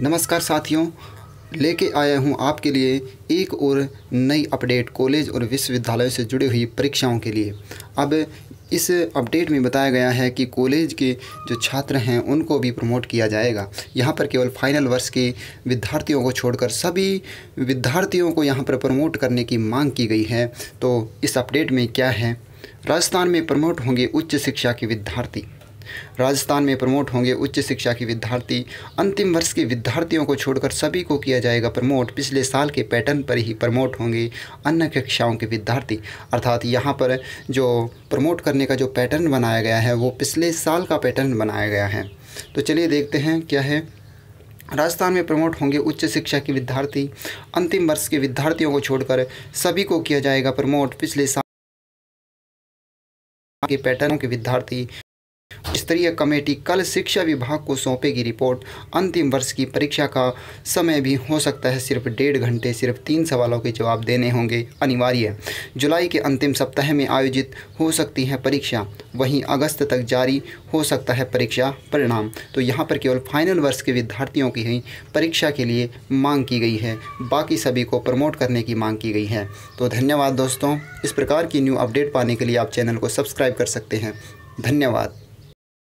नमस्कार साथियों लेके आया हूँ आपके लिए एक और नई अपडेट कॉलेज और विश्वविद्यालयों से जुड़ी हुई परीक्षाओं के लिए अब इस अपडेट में बताया गया है कि कॉलेज के जो छात्र हैं उनको भी प्रमोट किया जाएगा यहाँ पर केवल फाइनल वर्ष के विद्यार्थियों को छोड़कर सभी विद्यार्थियों को यहाँ पर प्रमोट करने की मांग की गई है तो इस अपडेट में क्या है राजस्थान में प्रमोट होंगे उच्च शिक्षा के विद्यार्थी राजस्थान में प्रमोट होंगे उच्च शिक्षा के विद्यार्थी अंतिम वर्ष के विद्यार्थियों को छोड़कर सभी को किया जाएगा प्रमोट पिछले साल के पैटर्न पर ही प्रमोट होंगे अन्य कक्षाओं के विद्यार्थी अर्थात यहाँ पर जो प्रमोट करने का जो पैटर्न बनाया गया है वो पिछले साल का पैटर्न बनाया गया है तो चलिए देखते हैं क्या है राजस्थान में प्रमोट होंगे उच्च शिक्षा के विद्यार्थी अंतिम वर्ष के विद्यार्थियों को छोड़कर सभी को किया जाएगा प्रमोट पिछले साल के पैटर्नों के विद्यार्थी स्तरीय कमेटी कल शिक्षा विभाग को सौंपेगी रिपोर्ट अंतिम वर्ष की परीक्षा का समय भी हो सकता है सिर्फ डेढ़ घंटे सिर्फ तीन सवालों के जवाब देने होंगे अनिवार्य जुलाई के अंतिम सप्ताह में आयोजित हो सकती है परीक्षा वहीं अगस्त तक जारी हो सकता है परीक्षा परिणाम तो यहाँ पर केवल फाइनल वर्ष के विद्यार्थियों की ही परीक्षा के लिए मांग की गई है बाकी सभी को प्रमोट करने की मांग की गई है तो धन्यवाद दोस्तों इस प्रकार की न्यू अपडेट पाने के लिए आप चैनल को सब्सक्राइब कर सकते हैं धन्यवाद